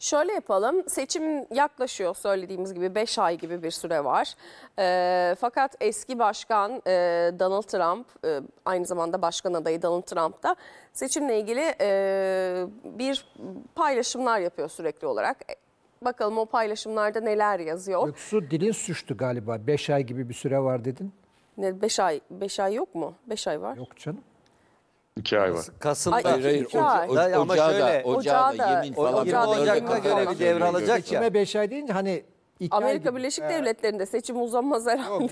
Şöyle yapalım. Seçim yaklaşıyor söylediğimiz gibi 5 ay gibi bir süre var. E, fakat eski başkan e, Donald Trump e, aynı zamanda başkan adayı Donald Trump da seçimle ilgili e, bir paylaşımlar yapıyor sürekli olarak. E, bakalım o paylaşımlarda neler yazıyor. Göksu dilin suçtu galiba 5 ay gibi bir süre var dedin. Ne 5 ay 5 ay yok mu? 5 ay var. Yok canım. İki ay var. Kasım'da. Hayır hayır. iki ay. oca, Hayır, ama ocağı şöyle, da, ocağı da, ocağı yemin da- falan. ocağı da bunları da Ocak'ta kapat- görevi devralacak ya. Seçime 5 ay deyince hani iki ay Amerika gibi- Birleşik Devletleri'nde seçim uzanmaz herhalde.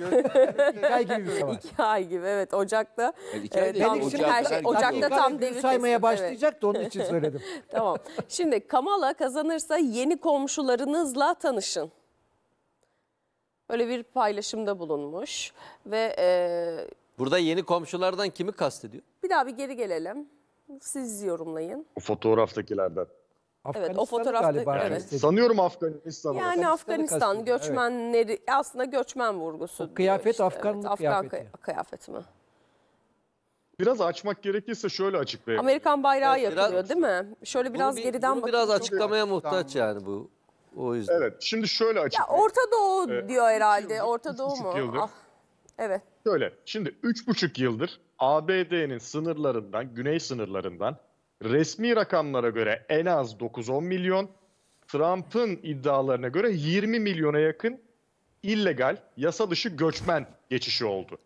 iki ay gibi bir şey var. İki ay gibi evet Ocak'ta. Yani iki e, ay e, değil, tam Ocak'ta her şey, herkes- Ocak'ta Dakika tam gün devir saymaya tespiti, evet. başlayacak da onun için söyledim. Tamam. Şimdi Kamala kazanırsa yeni komşularınızla tanışın. Böyle bir paylaşımda bulunmuş ve e, Burada yeni komşulardan kimi kastediyor? Bir daha bir geri gelelim. Siz yorumlayın. O fotoğraftakilerden. Evet, o fotoğrafta- evet. Sanıyorum Afganistan. Yani Afganistan'ı Afganistan kastediyor, göçmenleri aslında göçmen vurgusu. O kıyafet Afganlık Afgan kıyafeti. Afgan kıyafeti mi? Biraz açmak gerekirse şöyle açıklayayım. Amerikan bayrağı Evet, biraz- değil mi? Şöyle biraz Bunu bir- geriden bunu bakın. biraz açıklamaya muhtaç yani bu. O yüzden. Evet, şimdi şöyle Ya açıklayayım. Orta Doğu Evet. diyor herhalde. Üç Orta Doğu buçuk mu? yıldır. Ah, Evet. Şöyle şimdi 3,5 yıldır ABD'nin sınırlarından, güney sınırlarından resmi rakamlara göre en az 9-10 milyon, Trump'ın iddialarına göre 20 milyona yakın illegal, yasa dışı göçmen geçişi oldu.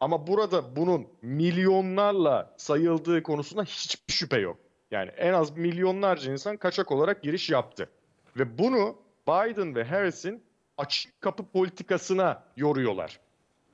Ama burada bunun milyonlarla sayıldığı konusunda hiçbir şüphe yok. Yani en az milyonlarca insan kaçak olarak giriş yaptı. Ve bunu Biden ve Harris'in açık kapı politikasına yoruyorlar.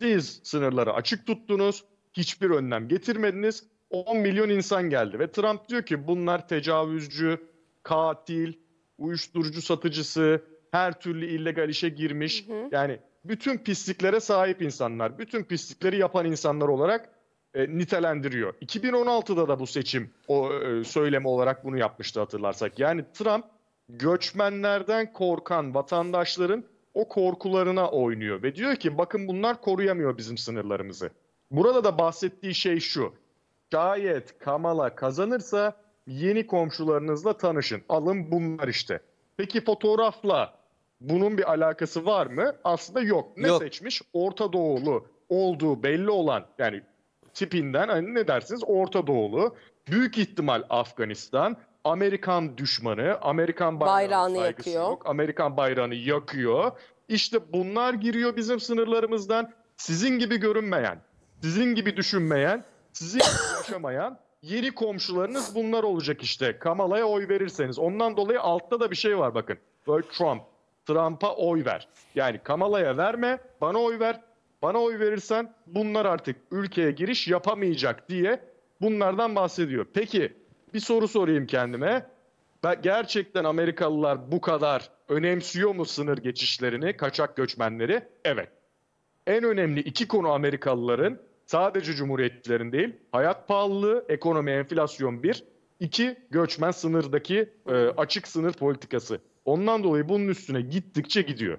Siz sınırları açık tuttunuz, hiçbir önlem getirmediniz. 10 milyon insan geldi ve Trump diyor ki bunlar tecavüzcü, katil, uyuşturucu satıcısı, her türlü illegal işe girmiş. Hı hı. Yani bütün pisliklere sahip insanlar, bütün pislikleri yapan insanlar olarak e, nitelendiriyor. 2016'da da bu seçim o e, söylemi olarak bunu yapmıştı hatırlarsak. Yani Trump göçmenlerden korkan vatandaşların o korkularına oynuyor ve diyor ki bakın bunlar koruyamıyor bizim sınırlarımızı. Burada da bahsettiği şey şu. Şayet Kamala kazanırsa yeni komşularınızla tanışın. Alın bunlar işte. Peki fotoğrafla bunun bir alakası var mı? Aslında yok. Ne yok. seçmiş? Orta Doğulu olduğu belli olan yani tipinden hani ne dersiniz Orta Doğulu. Büyük ihtimal Afganistan Amerikan düşmanı, Amerikan bayrağını yakıyor. yok, Amerikan bayrağını yakıyor. İşte bunlar giriyor bizim sınırlarımızdan. Sizin gibi görünmeyen, sizin gibi düşünmeyen, sizin gibi yaşamayan yeni komşularınız bunlar olacak işte. Kamala'ya oy verirseniz. Ondan dolayı altta da bir şey var bakın. Böyle Trump. Trump'a oy ver. Yani Kamala'ya verme, bana oy ver. Bana oy verirsen bunlar artık ülkeye giriş yapamayacak diye bunlardan bahsediyor. Peki bir soru sorayım kendime. gerçekten Amerikalılar bu kadar önemsiyor mu sınır geçişlerini, kaçak göçmenleri? Evet. En önemli iki konu Amerikalıların sadece cumhuriyetçilerin değil, hayat pahalılığı, ekonomi, enflasyon bir, iki göçmen sınırdaki e, açık sınır politikası. Ondan dolayı bunun üstüne gittikçe gidiyor.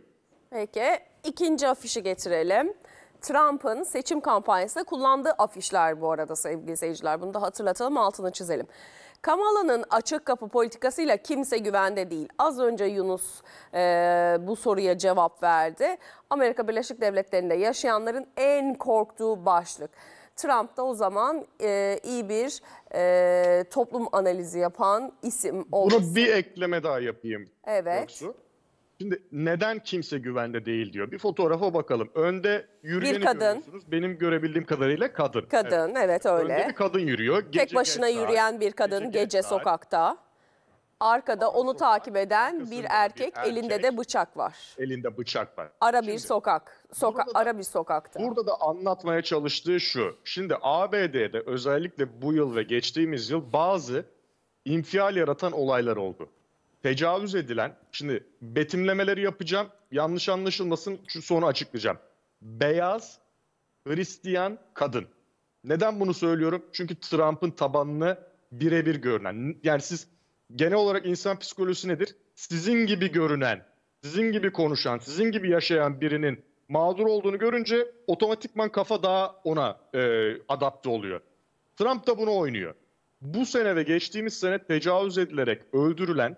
Peki ikinci afişi getirelim. Trump'ın seçim kampanyasında kullandığı afişler bu arada sevgili seyirciler. Bunu da hatırlatalım altını çizelim. Kamala'nın açık kapı politikasıyla kimse güvende değil. Az önce Yunus e, bu soruya cevap verdi. Amerika Birleşik Devletleri'nde yaşayanların en korktuğu başlık. Trump da o zaman e, iyi bir e, toplum analizi yapan isim olmuş. Bunu bir ekleme daha yapayım. Evet. Yoksa. Şimdi neden kimse güvende değil diyor. Bir fotoğrafa bakalım. Önde yürüyeni bir kadın. görüyorsunuz. Benim görebildiğim kadarıyla kadın. Kadın evet, evet öyle. Önde bir kadın yürüyor. Gece Tek başına saat, yürüyen bir kadın gece, gece sokakta. Arkada onu sokak, takip eden bir erkek, bir erkek elinde de bıçak var. Elinde bıçak var. Ara Şimdi, bir sokak. Soka da, ara bir sokakta. Burada da anlatmaya çalıştığı şu. Şimdi ABD'de özellikle bu yıl ve geçtiğimiz yıl bazı infial yaratan olaylar oldu tecavüz edilen, şimdi betimlemeleri yapacağım, yanlış anlaşılmasın şu sonra açıklayacağım. Beyaz, Hristiyan kadın. Neden bunu söylüyorum? Çünkü Trump'ın tabanını birebir görünen. Yani siz genel olarak insan psikolojisi nedir? Sizin gibi görünen, sizin gibi konuşan, sizin gibi yaşayan birinin mağdur olduğunu görünce otomatikman kafa daha ona e, adapte oluyor. Trump da bunu oynuyor. Bu sene ve geçtiğimiz sene tecavüz edilerek öldürülen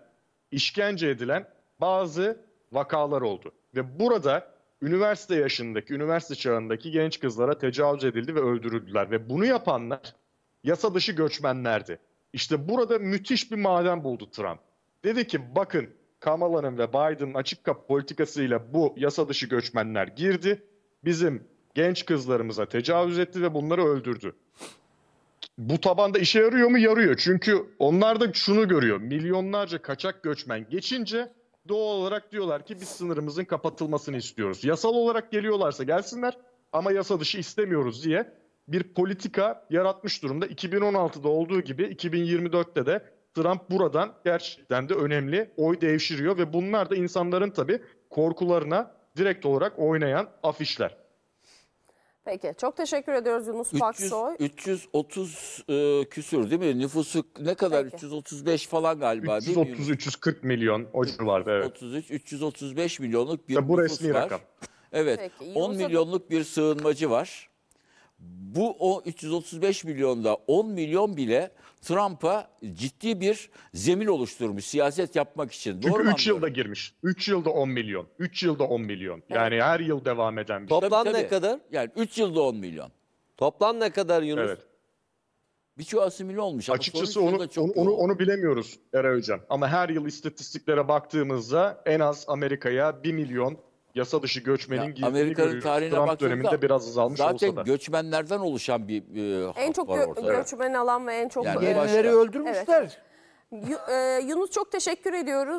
işkence edilen bazı vakalar oldu. Ve burada üniversite yaşındaki, üniversite çağındaki genç kızlara tecavüz edildi ve öldürüldüler. Ve bunu yapanlar yasa dışı göçmenlerdi. İşte burada müthiş bir maden buldu Trump. Dedi ki bakın Kamala'nın ve Biden'ın açık kapı politikasıyla bu yasa dışı göçmenler girdi. Bizim genç kızlarımıza tecavüz etti ve bunları öldürdü bu tabanda işe yarıyor mu? Yarıyor. Çünkü onlar da şunu görüyor. Milyonlarca kaçak göçmen geçince doğal olarak diyorlar ki biz sınırımızın kapatılmasını istiyoruz. Yasal olarak geliyorlarsa gelsinler ama yasa dışı istemiyoruz diye bir politika yaratmış durumda. 2016'da olduğu gibi 2024'te de Trump buradan gerçekten de önemli oy devşiriyor ve bunlar da insanların tabii korkularına direkt olarak oynayan afişler. Peki çok teşekkür ediyoruz Yunus Paksoy. 330 e, küsür değil mi? Nüfusu ne kadar? Peki. 335 falan galiba 330, değil mi? 330-340 milyon o civarda evet. 33-335 milyonluk bir ya, bu nüfus resmi var. rakam. Evet Peki, 10 milyonluk bir sığınmacı var bu o 335 milyonda 10 milyon bile Trump'a ciddi bir zemin oluşturmuş siyaset yapmak için. Çünkü Doğru 3 yılda girmiş. 3 yılda 10 milyon. 3 yılda 10 milyon. Yani evet. her yıl devam eden bir şey. Toplam tabii, tabii. ne kadar? Yani 3 yılda 10 milyon. Toplam ne kadar Yunus? Evet. Birçoğu asimile olmuş. Açıkçası onu, onu, onu, onu bilemiyoruz Eray Hocam. Ama her yıl istatistiklere baktığımızda en az Amerika'ya 1 milyon yasa dışı göçmenin girdiğini Amerika'nın tarihine Trump baktığımızda döneminde biraz azalmış Zaten olsa da. göçmenlerden oluşan bir e, en çok var gö- ortada. göçmen alan ve en çok Yani Yenileri başka. öldürmüşler. Yu- e, Yunus çok teşekkür ediyoruz.